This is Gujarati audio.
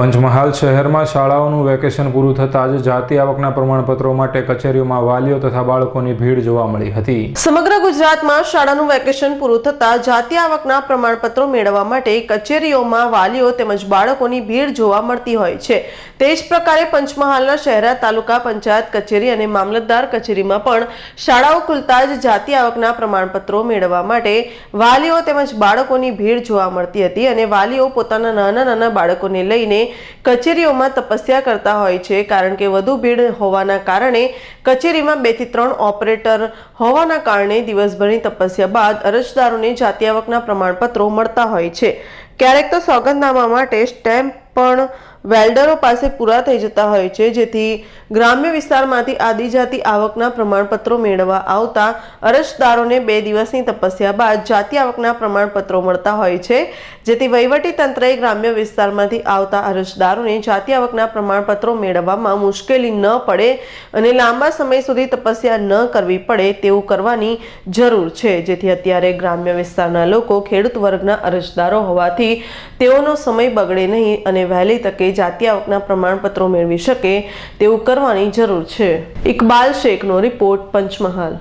પંચમહાલ શહેરમાં શાળાઓનું વેકેશન પૂરું થતાં જ જાતિ આવકના પ્રમાણપત્રો માટે કચેરીઓમાં વાલીઓ તથા બાળકોની ભીડ જોવા મળી હતી સમગ્ર ગુજરાતમાં શાળાનું વેકેશન પૂરું થતાં જાતિ આવકના પ્રમાણપત્રો મેળવવા માટે કચેરીઓમાં વાલીઓ તેમજ બાળકોની ભીડ જોવા મળતી હોય છે તે જ પ્રકારે પંચમહાલના શહેરા તાલુકા પંચાયત કચેરી અને મામલતદાર કચેરીમાં પણ શાળાઓ ખુલતા જ જાતિ આવકના પ્રમાણપત્રો મેળવવા માટે વાલીઓ તેમજ બાળકોની ભીડ જોવા મળતી હતી અને વાલીઓ પોતાના નાના નાના બાળકોને લઈને કચેરીઓમાં તપસ્યા કરતા હોય છે કારણ કે વધુ ભીડ હોવાના કારણે કચેરીમાં બેથી ત્રણ ઓપરેટર હોવાના કારણે દિવસભરની તપસ્યા બાદ અરજદારોને જાતિ આવકના પ્રમાણપત્રો મળતા હોય છે ક્યારેક તો સોગંદનામા માટે સ્ટેમ્પ પણ વેલ્ડરો પાસે પૂરા થઈ જતા હોય છે જેથી ગ્રામ્ય વિસ્તારમાંથી આદિજાતિ આવકના પ્રમાણપત્રો મેળવવા આવતા અરજદારોને બે દિવસની તપસ્યા બાદ જાતિ આવકના પ્રમાણપત્રો મળતા હોય છે જેથી વહીવટી તંત્રએ ગ્રામ્ય વિસ્તારમાંથી આવતા અરજદારોને જાતિ આવકના પ્રમાણપત્રો મેળવવામાં મુશ્કેલી ન પડે અને લાંબા સમય સુધી તપસ્યા ન કરવી પડે તેવું કરવાની જરૂર છે જેથી અત્યારે ગ્રામ્ય વિસ્તારના લોકો ખેડૂત વર્ગના અરજદારો હોવાથી તેઓનો સમય બગડે નહીં અને વહેલી તકે જાતિ આવકના પ્રમાણપત્રો મેળવી શકે તેવું કરવાની જરૂર છે ઇકબાલ શેખનો રિપોર્ટ પંચમહાલ